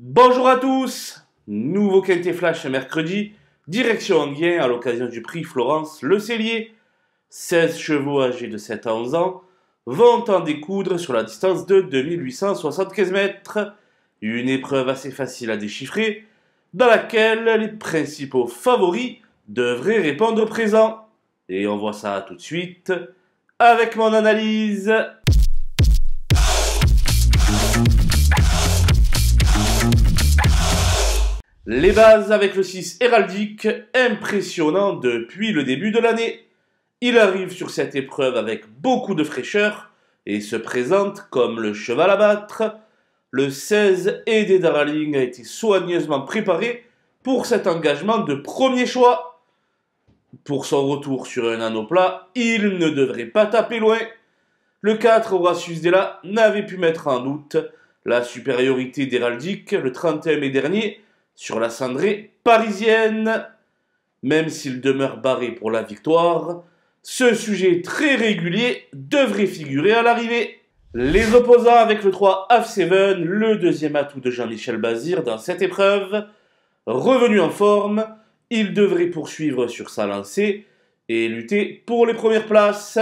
Bonjour à tous Nouveau Quintet Flash mercredi, direction Anguien à l'occasion du prix Florence Le Cellier. 16 chevaux âgés de 7 à 11 ans vont en découdre sur la distance de 2875 mètres. Une épreuve assez facile à déchiffrer, dans laquelle les principaux favoris devraient répondre présent. Et on voit ça tout de suite avec mon analyse. Les bases avec le 6 héraldique, impressionnant depuis le début de l'année. Il arrive sur cette épreuve avec beaucoup de fraîcheur et se présente comme le cheval à battre. Le 16 aidé Darling a été soigneusement préparé pour cet engagement de premier choix. Pour son retour sur un anneau plat, il ne devrait pas taper loin. Le 4 Horacius Della n'avait pu mettre en doute la supériorité d'Héraldique, le 31 mai dernier, sur la cendrée parisienne. Même s'il demeure barré pour la victoire, ce sujet très régulier devrait figurer à l'arrivée. Les opposants avec le 3 F7, le deuxième atout de Jean-Michel Bazir dans cette épreuve. Revenu en forme, il devrait poursuivre sur sa lancée et lutter pour les premières places.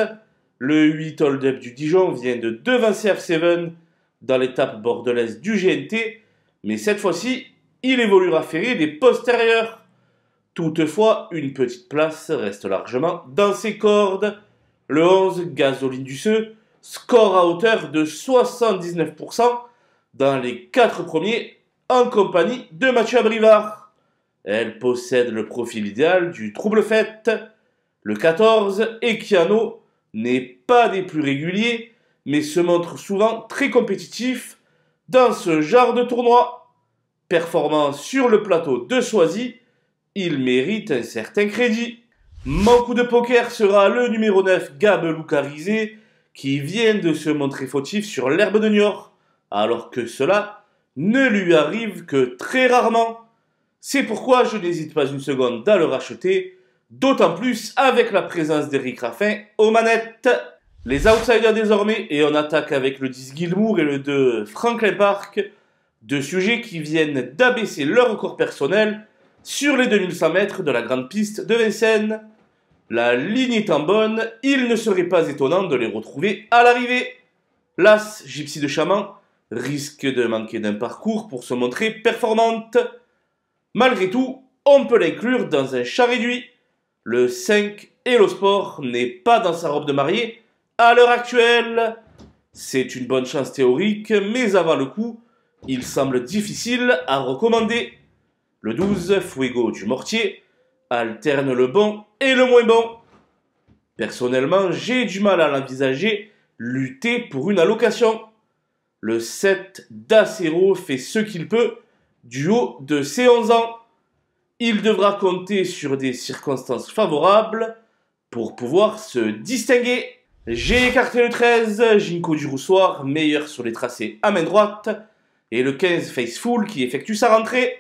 Le 8 hold-up du Dijon vient de devancer F7 dans l'étape bordelaise du GNT, mais cette fois-ci, il évoluera ferré des postérieurs. Toutefois, une petite place reste largement dans ses cordes. Le 11, Gasoline Duceux, score à hauteur de 79% dans les 4 premiers en compagnie de Mathieu Abrivard. Elle possède le profil idéal du trouble fête. Le 14, Echiano n'est pas des plus réguliers, mais se montre souvent très compétitif dans ce genre de tournoi performant sur le plateau de Choisy, il mérite un certain crédit. Mon coup de poker sera le numéro 9 Gab qui vient de se montrer fautif sur l'herbe de Niort, alors que cela ne lui arrive que très rarement. C'est pourquoi je n'hésite pas une seconde à le racheter, d'autant plus avec la présence d'Eric Raffin aux manettes. Les outsiders désormais, et on attaque avec le 10 Gilmour et le 2 Franklin Park, deux sujets qui viennent d'abaisser leur record personnel sur les 2100 mètres de la grande piste de Vincennes. La ligne étant bonne, il ne serait pas étonnant de les retrouver à l'arrivée. L'As Gypsy de Chaman risque de manquer d'un parcours pour se montrer performante. Malgré tout, on peut l'inclure dans un chat réduit. Le 5 Sport n'est pas dans sa robe de mariée à l'heure actuelle. C'est une bonne chance théorique, mais avant le coup, il semble difficile à recommander. Le 12, Fuego du Mortier, alterne le bon et le moins bon. Personnellement, j'ai du mal à l'envisager lutter pour une allocation. Le 7 d'Acero fait ce qu'il peut du haut de ses 11 ans. Il devra compter sur des circonstances favorables pour pouvoir se distinguer. J'ai écarté le 13, Ginko du Roussoir, meilleur sur les tracés à main droite, et le 15 Faceful qui effectue sa rentrée.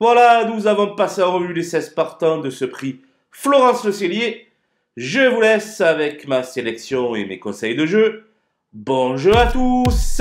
Voilà, nous avons passé en revue les 16 partants de ce prix Florence Le Cellier. Je vous laisse avec ma sélection et mes conseils de jeu. Bon jeu à tous